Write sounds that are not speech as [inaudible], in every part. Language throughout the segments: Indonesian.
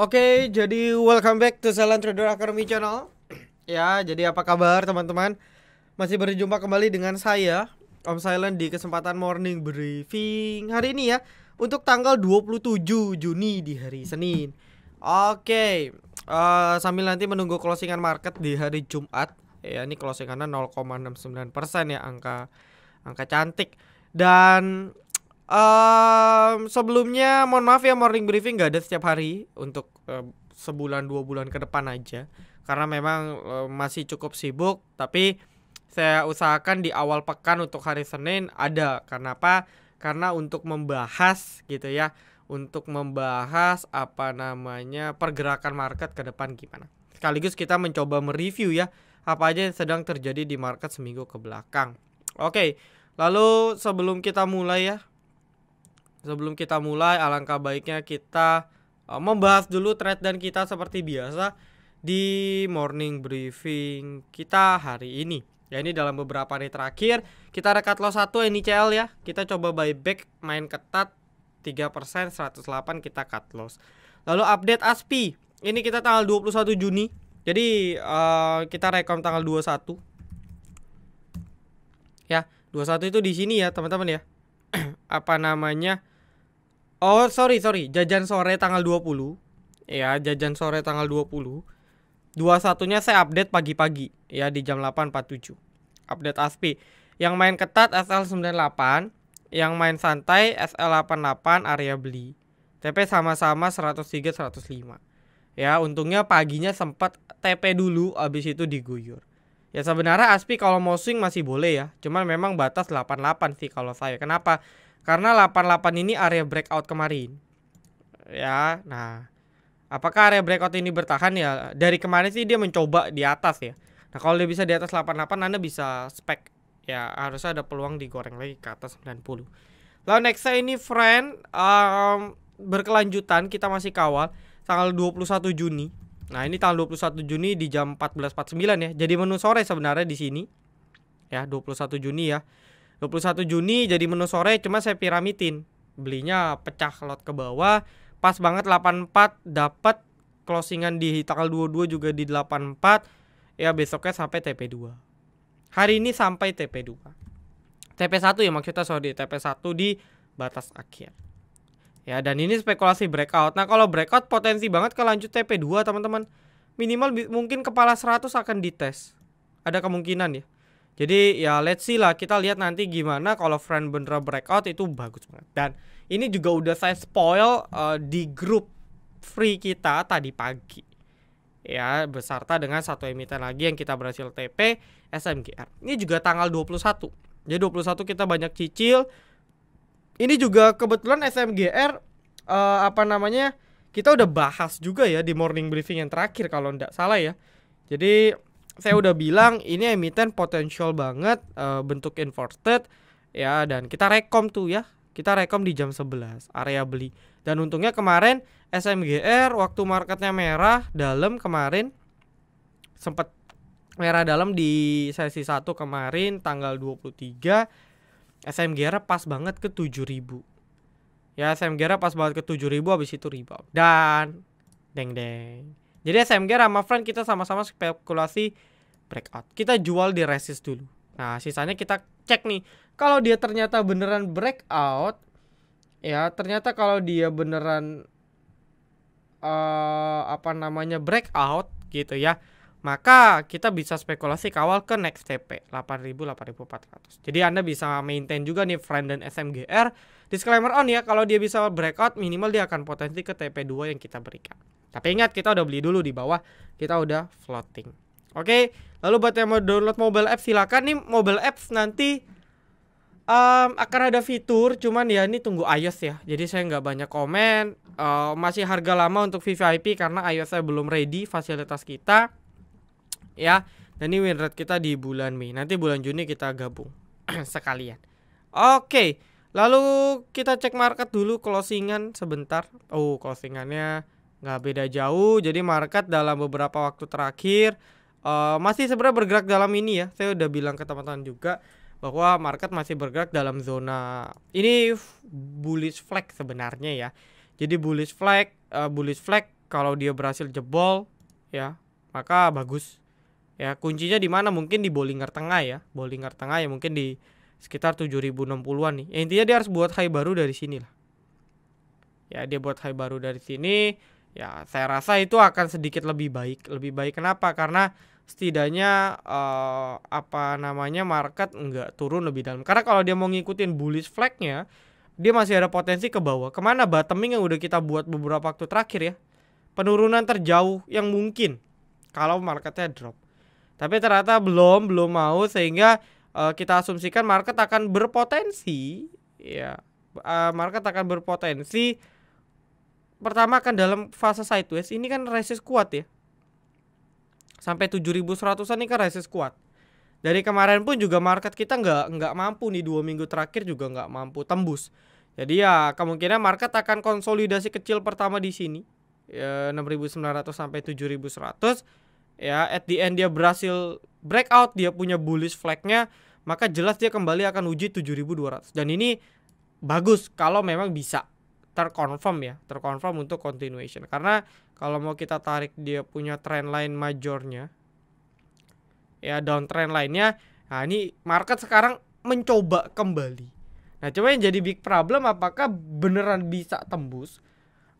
Oke, jadi welcome back to Salon Trader Academy Channel. Ya, jadi apa kabar teman-teman? Masih berjumpa kembali dengan saya, Om Silent di kesempatan morning briefing hari ini ya, untuk tanggal 27 Juni di hari Senin. Oke, okay, uh, eh, sambil nanti menunggu closingan market di hari Jumat. Ya, ini closingannya 0,69% ya angka angka cantik. Dan Um, sebelumnya mohon maaf ya morning briefing gak ada setiap hari untuk um, sebulan dua bulan ke depan aja karena memang um, masih cukup sibuk tapi saya usahakan di awal pekan untuk hari Senin ada karena apa karena untuk membahas gitu ya untuk membahas apa namanya pergerakan market ke depan gimana sekaligus kita mencoba mereview ya apa aja yang sedang terjadi di market seminggu ke belakang oke lalu sebelum kita mulai ya Sebelum kita mulai, alangkah baiknya kita uh, membahas dulu trade dan kita seperti biasa di morning briefing kita hari ini. Ya ini dalam beberapa hari terakhir kita rekat loss 1 NICL ya. Kita coba buyback main ketat 3% 108 kita cut loss. Lalu update ASPI. Ini kita tanggal 21 Juni. Jadi uh, kita rekom tanggal 21. Ya, 21 itu di sini ya, teman-teman ya. [clears throat] Apa namanya? Oh, sorry, sorry. Jajan sore tanggal 20. Ya, jajan sore tanggal 20. Dua satunya saya update pagi-pagi. Ya, di jam 8.47. Update ASPI. Yang main ketat SL98. Yang main santai SL88 area beli. TP sama-sama 103 105. Ya, untungnya paginya sempat TP dulu habis itu diguyur. Ya sebenarnya Aspi kalau mau swing masih boleh ya. Cuman memang batas 88 sih kalau saya. Kenapa? Karena 88 ini area breakout kemarin. Ya, nah. Apakah area breakout ini bertahan ya? Dari kemarin sih dia mencoba di atas ya. Nah, kalau dia bisa di atas 88 Anda bisa spek. Ya, harusnya ada peluang digoreng lagi ke atas 90. Lalu nextnya ini friend um, berkelanjutan kita masih kawal tanggal 21 Juni. Nah, ini tanggal 21 Juni di jam 14.49 ya. Jadi menu sore sebenarnya di sini. Ya, 21 Juni ya. 21 Juni jadi menu sore cuma saya piramitin belinya pecah lot ke bawah pas banget 84 dapat closingan di tanggal 22 juga di 84 ya besoknya sampai TP2 hari ini sampai TP2 TP1 ya maksudnya sorry TP1 di batas akhir ya dan ini spekulasi breakout nah kalau breakout potensi banget ke lanjut TP2 teman-teman minimal mungkin kepala 100 akan dites ada kemungkinan ya jadi ya let's see lah kita lihat nanti gimana kalau friend bener breakout itu bagus banget. Dan ini juga udah saya spoil uh, di grup free kita tadi pagi. Ya, beserta dengan satu emiten lagi yang kita berhasil TP SMGR. Ini juga tanggal 21. Jadi 21 kita banyak cicil. Ini juga kebetulan SMGR uh, eh, apa namanya? Kita udah bahas juga ya di morning briefing yang terakhir kalau ndak salah ya. Jadi saya udah bilang ini emiten potensial banget uh, bentuk inverted ya dan kita rekom tuh ya kita rekom di jam 11 area beli dan untungnya kemarin SMGR waktu marketnya merah dalam kemarin sempat merah dalam di sesi 1 kemarin tanggal 23 SMGR pas banget ke 7000 ya SMGR pas banget ke 7000 habis itu rebound dan deng deng jadi SMG sama friend kita sama-sama spekulasi breakout. Kita jual di resist dulu. Nah, sisanya kita cek nih. Kalau dia ternyata beneran breakout, ya ternyata kalau dia beneran uh, apa namanya breakout gitu ya, maka kita bisa spekulasi kawal ke next TP 8000 8400. Jadi Anda bisa maintain juga nih friend dan SMGR. Disclaimer on ya, kalau dia bisa breakout minimal dia akan potensi ke TP2 yang kita berikan. Tapi ingat kita udah beli dulu di bawah, kita udah floating. Oke, lalu buat yang mau download mobile apps silakan nih mobile apps nanti um, akan ada fitur, cuman ya ini tunggu iOS ya. Jadi saya nggak banyak komen, uh, masih harga lama untuk VVIP karena iOS saya belum ready fasilitas kita. Ya, dan ini rate kita di bulan Mei. Nanti bulan Juni kita gabung [clears throat] sekalian. Oke. Lalu kita cek market dulu closingan sebentar. Oh, closingannya nggak beda jauh. Jadi market dalam beberapa waktu terakhir uh, masih sebenarnya bergerak dalam ini ya. Saya udah bilang ke teman-teman juga bahwa market masih bergerak dalam zona ini bullish flag sebenarnya ya. Jadi bullish flag, uh, bullish flag kalau dia berhasil jebol ya, maka bagus. Ya, kuncinya di mana? Mungkin di Bollinger Tengah ya. Bollinger Tengah ya mungkin di sekitar 7060-an nih. Ya, intinya dia harus buat high baru dari sini lah. Ya, dia buat high baru dari sini ya saya rasa itu akan sedikit lebih baik lebih baik kenapa karena setidaknya uh, apa namanya market nggak turun lebih dalam karena kalau dia mau ngikutin bullish flagnya dia masih ada potensi ke bawah kemana bottoming yang udah kita buat beberapa waktu terakhir ya penurunan terjauh yang mungkin kalau marketnya drop tapi ternyata belum belum mau sehingga uh, kita asumsikan market akan berpotensi ya uh, market akan berpotensi pertama kan dalam fase sideways ini kan resist kuat ya. Sampai 7100-an ini kan resist kuat. Dari kemarin pun juga market kita nggak nggak mampu nih dua minggu terakhir juga nggak mampu tembus. Jadi ya kemungkinan market akan konsolidasi kecil pertama di sini ya, 6.900 sampai 7.100 ya at the end dia berhasil breakout dia punya bullish flagnya maka jelas dia kembali akan uji 7.200 dan ini bagus kalau memang bisa terkonfirm ya, terkonfirm untuk continuation. Karena kalau mau kita tarik dia punya trend line majornya, ya downtrend lainnya, nah ini market sekarang mencoba kembali. Nah cuma yang jadi big problem apakah beneran bisa tembus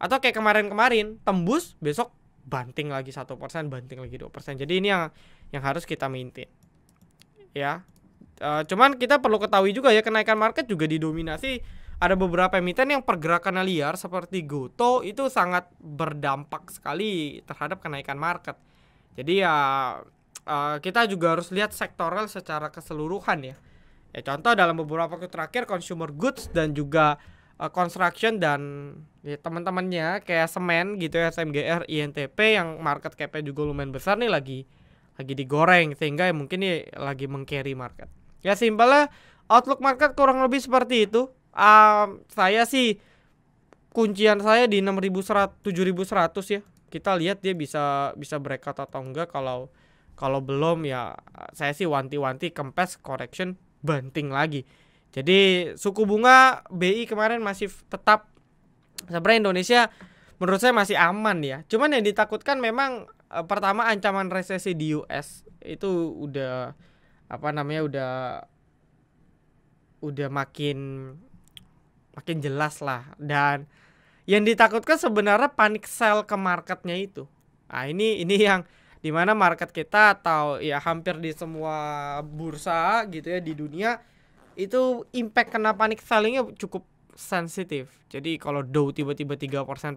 atau kayak kemarin-kemarin tembus besok banting lagi satu persen, banting lagi dua persen. Jadi ini yang yang harus kita maintain, ya. uh, cuman kita perlu ketahui juga ya kenaikan market juga didominasi ada beberapa emiten yang pergerakannya liar seperti Goto itu sangat berdampak sekali terhadap kenaikan market. Jadi ya uh, kita juga harus lihat sektoral secara keseluruhan ya. Ya contoh dalam beberapa waktu terakhir consumer goods dan juga uh, construction dan ya, teman-temannya kayak semen gitu ya SMGR, INTP yang market cap juga lumayan besar nih lagi lagi digoreng sehingga ya mungkin nih lagi mengcarry market. Ya simpelnya outlook market kurang lebih seperti itu um, saya sih kuncian saya di 6100 7100 ya. Kita lihat dia bisa bisa breakout atau enggak kalau kalau belum ya saya sih wanti-wanti kempes correction banting lagi. Jadi suku bunga BI kemarin masih tetap sebenarnya Indonesia menurut saya masih aman ya. Cuman yang ditakutkan memang eh, pertama ancaman resesi di US itu udah apa namanya udah udah makin makin jelas lah dan yang ditakutkan sebenarnya panik sell ke marketnya itu nah ini ini yang dimana market kita atau ya hampir di semua bursa gitu ya di dunia itu impact kena panik sellingnya cukup sensitif jadi kalau Dow tiba-tiba 3% 4%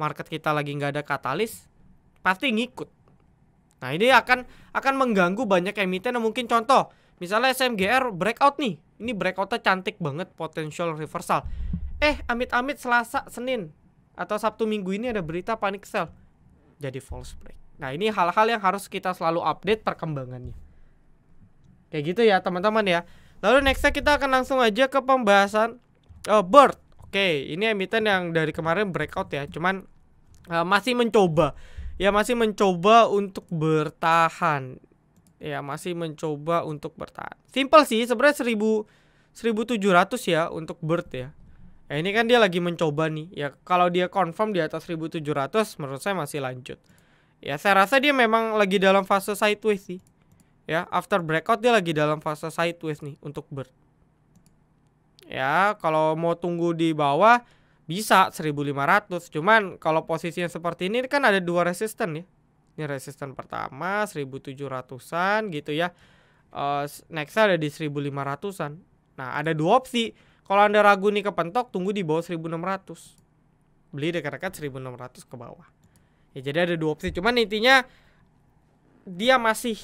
market kita lagi nggak ada katalis pasti ngikut nah ini akan akan mengganggu banyak emiten mungkin contoh Misalnya SMGR breakout nih. Ini breakoutnya cantik banget potential reversal. Eh, amit-amit Selasa, Senin atau Sabtu Minggu ini ada berita panic sell. Jadi false break. Nah, ini hal-hal yang harus kita selalu update perkembangannya. Kayak gitu ya, teman-teman ya. Lalu nextnya kita akan langsung aja ke pembahasan uh, bird. Oke, ini emiten yang dari kemarin breakout ya, cuman uh, masih mencoba. Ya masih mencoba untuk bertahan ya masih mencoba untuk bertahan. Simple sih sebenarnya 1000 1700 ya untuk bird ya. Ya ini kan dia lagi mencoba nih. Ya kalau dia confirm di atas 1700 menurut saya masih lanjut. Ya saya rasa dia memang lagi dalam fase sideways sih. Ya, after breakout dia lagi dalam fase sideways nih untuk bird. Ya, kalau mau tunggu di bawah bisa 1500. Cuman kalau posisinya seperti ini kan ada dua resisten ya. Ini resisten pertama 1700-an gitu ya. Uh, nextnya ada di 1500-an. Nah, ada dua opsi. Kalau Anda ragu nih kepentok, tunggu di bawah 1600. Beli dekat-dekat 1600 ke bawah. Ya, jadi ada dua opsi. Cuman intinya dia masih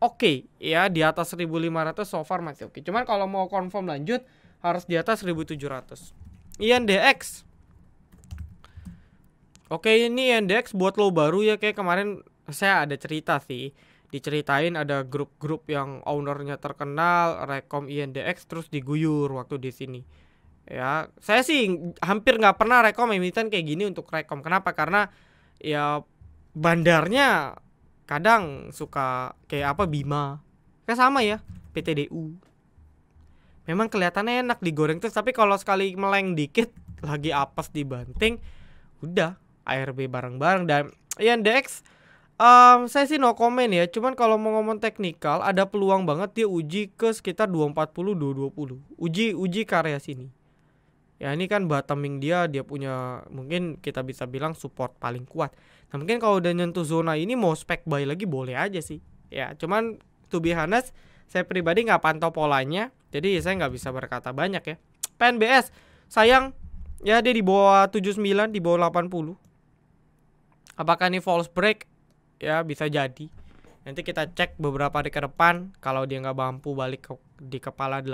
oke okay, ya di atas 1500 so far masih oke. Okay. Cuman kalau mau confirm lanjut harus di atas 1700. INDX Oke, ini Endex buat lo baru ya kayak kemarin saya ada cerita sih. Diceritain ada grup-grup yang ownernya terkenal, Rekom INDX terus diguyur waktu di sini. Ya, saya sih hampir nggak pernah rekom emiten kayak gini untuk rekom. Kenapa? Karena ya bandarnya kadang suka kayak apa Bima. Kayak sama ya, PTDU. Memang kelihatannya enak digoreng terus, tapi kalau sekali meleng dikit lagi apes dibanting, udah ARB bareng-bareng dan INDX ya, um, saya sih no comment ya cuman kalau mau ngomong teknikal ada peluang banget dia uji ke sekitar 240 220 uji uji karya sini ya ini kan bottoming dia dia punya mungkin kita bisa bilang support paling kuat nah mungkin kalau udah nyentuh zona ini mau spek buy lagi boleh aja sih ya cuman to be honest saya pribadi nggak pantau polanya jadi saya nggak bisa berkata banyak ya PNBS sayang ya dia di bawah 79 di bawah 80 Apakah ini false break? Ya bisa jadi. Nanti kita cek beberapa hari ke depan kalau dia nggak mampu balik ke, di kepala 8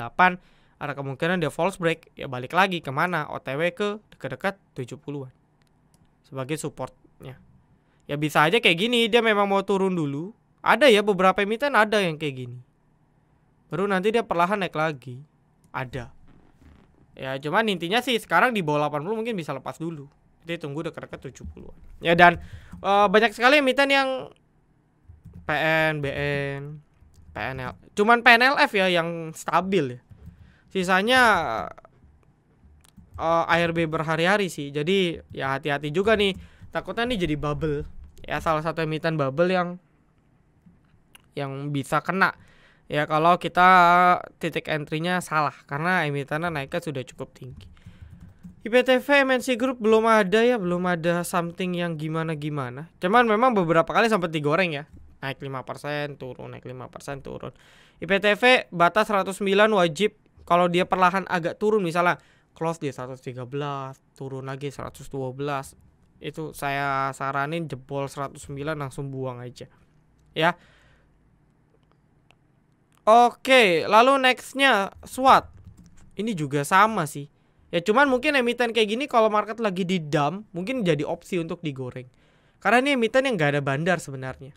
ada kemungkinan dia false break ya balik lagi kemana OTW ke dekat-dekat 70-an sebagai supportnya ya bisa aja kayak gini dia memang mau turun dulu ada ya beberapa emiten ada yang kayak gini baru nanti dia perlahan naik lagi ada ya cuman intinya sih sekarang di bawah 80 mungkin bisa lepas dulu dia tunggu dekat-dekat 70-an. Ya dan uh, banyak sekali emiten yang PN, BN, PNL. Cuman PNLF ya yang stabil ya. Sisanya uh, eh, ARB berhari-hari sih. Jadi ya hati-hati juga nih. Takutnya nih jadi bubble. Ya salah satu emiten bubble yang yang bisa kena ya kalau kita titik entry-nya salah karena emitennya naiknya sudah cukup tinggi. IPTV MNC Group belum ada ya, belum ada something yang gimana-gimana. Cuman memang beberapa kali sampai digoreng ya. Naik 5% turun, naik 5% turun. IPTV batas 109 wajib kalau dia perlahan agak turun misalnya close di 113, turun lagi 112. Itu saya saranin jebol 109 langsung buang aja. Ya. Oke, lalu nextnya SWAT. Ini juga sama sih Ya cuman mungkin emiten kayak gini kalau market lagi di dump mungkin jadi opsi untuk digoreng. Karena ini emiten yang nggak ada bandar sebenarnya.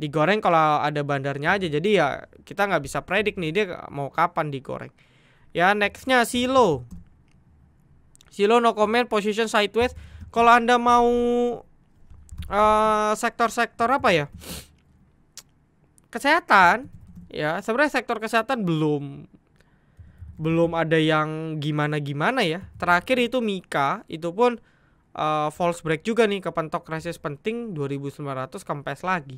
Digoreng kalau ada bandarnya aja. Jadi ya kita nggak bisa predik nih dia mau kapan digoreng. Ya nextnya silo. Silo no comment position sideways. Kalau anda mau eh, sektor-sektor uh, sektor -sektor apa ya? Kesehatan. Ya sebenarnya sektor kesehatan belum belum ada yang gimana-gimana ya. Terakhir itu Mika, itu pun uh, false break juga nih ke kepentok rasis penting 2900 kempes lagi.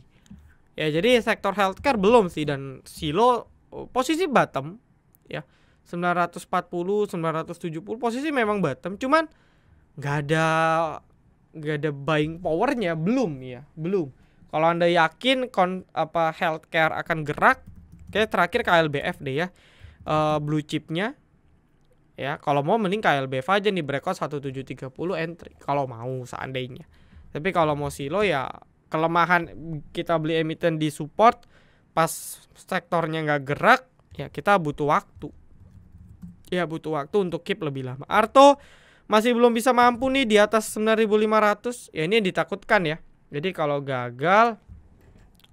Ya jadi sektor healthcare belum sih dan silo eh, posisi bottom ya. 940, 970 posisi memang bottom cuman nggak ada nggak ada buying powernya belum ya belum kalau anda yakin kon apa healthcare akan gerak kayak terakhir KLBF deh ya uh, blue chipnya ya kalau mau mending KLBV aja nih breakout 1730 entry kalau mau seandainya tapi kalau mau silo ya kelemahan kita beli emiten di support pas sektornya nggak gerak ya kita butuh waktu ya butuh waktu untuk keep lebih lama Arto masih belum bisa mampu nih di atas 9500 ya ini yang ditakutkan ya jadi kalau gagal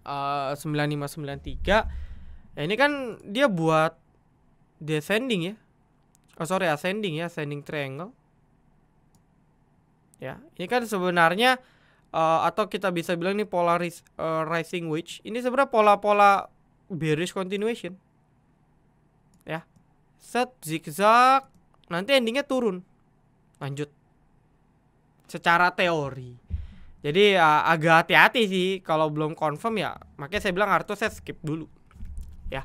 uh, eh, 9593 ya ini kan dia buat descending ya oh sorry ascending ya ascending triangle ya ini kan sebenarnya uh, atau kita bisa bilang ini pola uh, eh, rising wedge ini sebenarnya pola-pola bearish continuation ya set zigzag nanti endingnya turun lanjut secara teori jadi uh, agak hati-hati sih kalau belum confirm ya makanya saya bilang harus saya skip dulu ya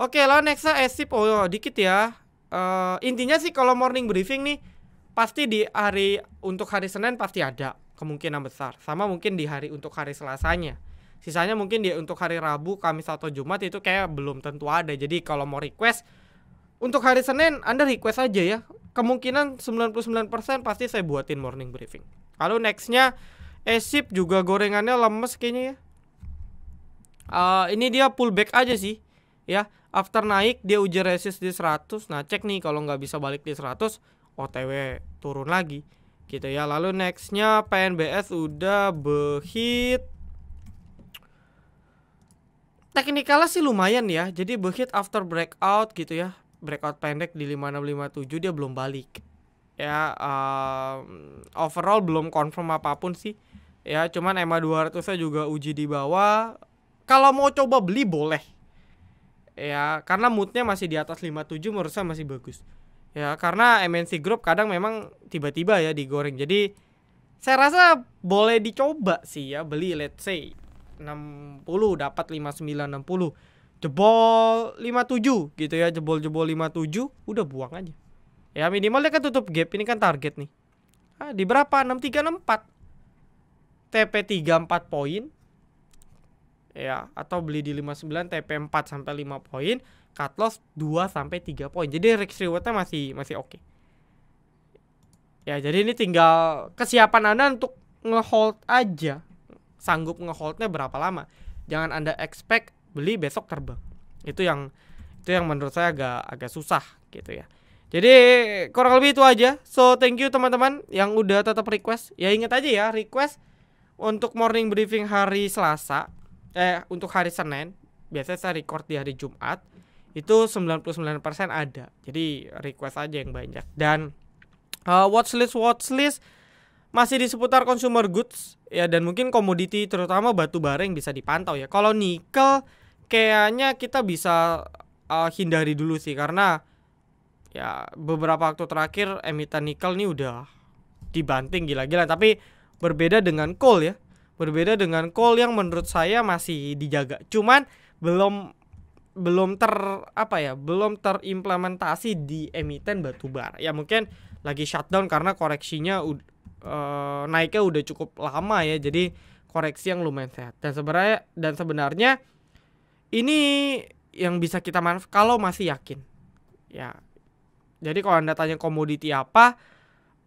Oke, lawan Nexa Esip. Eh, oh, oh, dikit ya. Uh, intinya sih kalau morning briefing nih pasti di hari untuk hari Senin pasti ada kemungkinan besar. Sama mungkin di hari untuk hari Selasanya. Sisanya mungkin di untuk hari Rabu, Kamis atau Jumat itu kayak belum tentu ada. Jadi kalau mau request untuk hari Senin Anda request aja ya. Kemungkinan 99% pasti saya buatin morning briefing. Kalau nextnya Esip eh, juga gorengannya lemes kayaknya ya. Uh, ini dia pullback aja sih ya after naik dia uji resist di 100 nah cek nih kalau nggak bisa balik di 100 OTW turun lagi gitu ya lalu nextnya PNBS udah behit teknikalnya sih lumayan ya jadi behit after breakout gitu ya breakout pendek di 5657 dia belum balik ya um, overall belum confirm apapun sih ya cuman EMA 200 nya juga uji di bawah kalau mau coba beli boleh ya karena moodnya masih di atas 57 menurut saya masih bagus ya karena MNC Group kadang memang tiba-tiba ya digoreng jadi saya rasa boleh dicoba sih ya beli let's say 60 dapat 59 60 jebol 57 gitu ya jebol-jebol 57 udah buang aja ya minimal dia kan tutup gap ini kan target nih ah, di berapa 6364 TP 34 poin ya atau beli di 59 TP 4 sampai 5 poin, cut loss 2 sampai 3 poin. Jadi risk rewardnya masih masih oke. Okay. Ya, jadi ini tinggal kesiapan Anda untuk ngehold aja. Sanggup ngeholdnya berapa lama. Jangan Anda expect beli besok terbang. Itu yang itu yang menurut saya agak agak susah gitu ya. Jadi kurang lebih itu aja. So thank you teman-teman yang udah tetap request. Ya ingat aja ya request untuk morning briefing hari Selasa eh untuk hari Senin biasanya saya record di hari Jumat itu 99% ada. Jadi request aja yang banyak dan uh, watchlist watchlist masih di seputar consumer goods ya dan mungkin komoditi terutama batu bara yang bisa dipantau ya. Kalau nikel kayaknya kita bisa uh, hindari dulu sih karena ya beberapa waktu terakhir emiten nikel nih udah dibanting gila-gila tapi berbeda dengan coal ya Berbeda dengan Cole yang menurut saya masih dijaga. Cuman belum belum ter apa ya belum terimplementasi di emiten batubara ya mungkin lagi shutdown karena koreksinya uh, naiknya udah cukup lama ya jadi koreksi yang lumayan sehat dan sebenarnya dan sebenarnya ini yang bisa kita manfaat kalau masih yakin ya jadi kalau anda tanya komoditi apa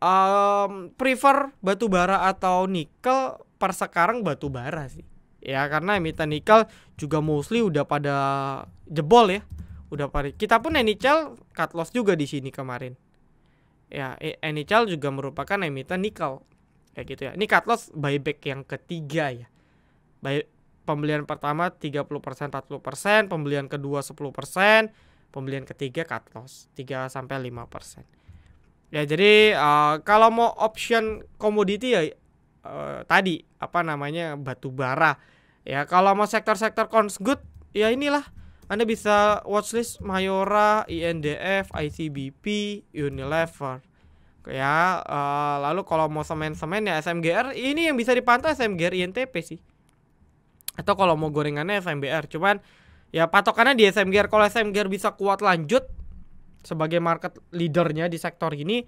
um, prefer batubara atau nikel per sekarang batu bara sih. Ya karena emiten nikel juga mostly udah pada jebol ya. Udah pada kita pun NICL cut loss juga di sini kemarin. Ya, e, NICL juga merupakan emiten nikel. Kayak gitu ya. Ini cut loss buyback yang ketiga ya. Buy, pembelian pertama 30%, 40%, pembelian kedua 10%, pembelian ketiga cut loss 3 sampai lima persen. Ya, jadi uh, kalau mau option komoditi ya uh, tadi apa namanya batu bara. Ya, kalau mau sektor-sektor cons good ya inilah anda bisa watchlist Mayora, INDF, ICBP, Unilever. Ya, uh, lalu kalau mau semen-semen ya SMGR, ini yang bisa dipantau SMGR INTP sih. Atau kalau mau gorengannya SMBR, cuman ya patokannya di SMGR. Kalau SMGR bisa kuat lanjut sebagai market leadernya di sektor ini,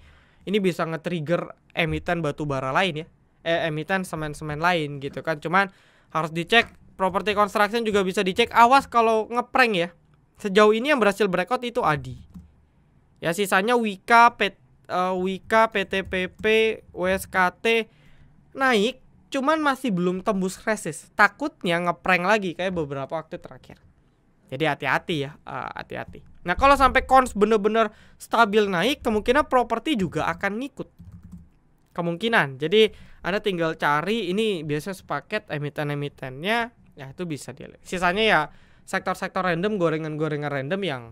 ini bisa nge-trigger emiten batu bara lain ya eh, emiten semen-semen lain gitu kan. Cuman harus dicek properti construction juga bisa dicek. Awas kalau ngeprank ya. Sejauh ini yang berhasil breakout itu Adi. Ya sisanya Wika, PT uh, eh, Wika, PTPP, WSKT naik cuman masih belum tembus resist. Takutnya ngeprank lagi kayak beberapa waktu terakhir. Jadi hati-hati ya, eh, hati-hati. Uh, nah, kalau sampai cons bener-bener stabil naik, kemungkinan properti juga akan ngikut. Kemungkinan. Jadi anda tinggal cari ini biasanya sepaket emiten-emitennya ya itu bisa dilihat. Sisanya ya sektor-sektor random, gorengan-gorengan random yang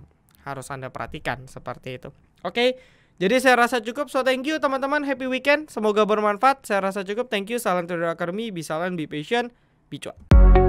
harus Anda perhatikan seperti itu. Oke. Jadi saya rasa cukup, so thank you teman-teman, happy weekend, semoga bermanfaat, saya rasa cukup, thank you, salam Trader Academy, be silent, be patient, be cuan.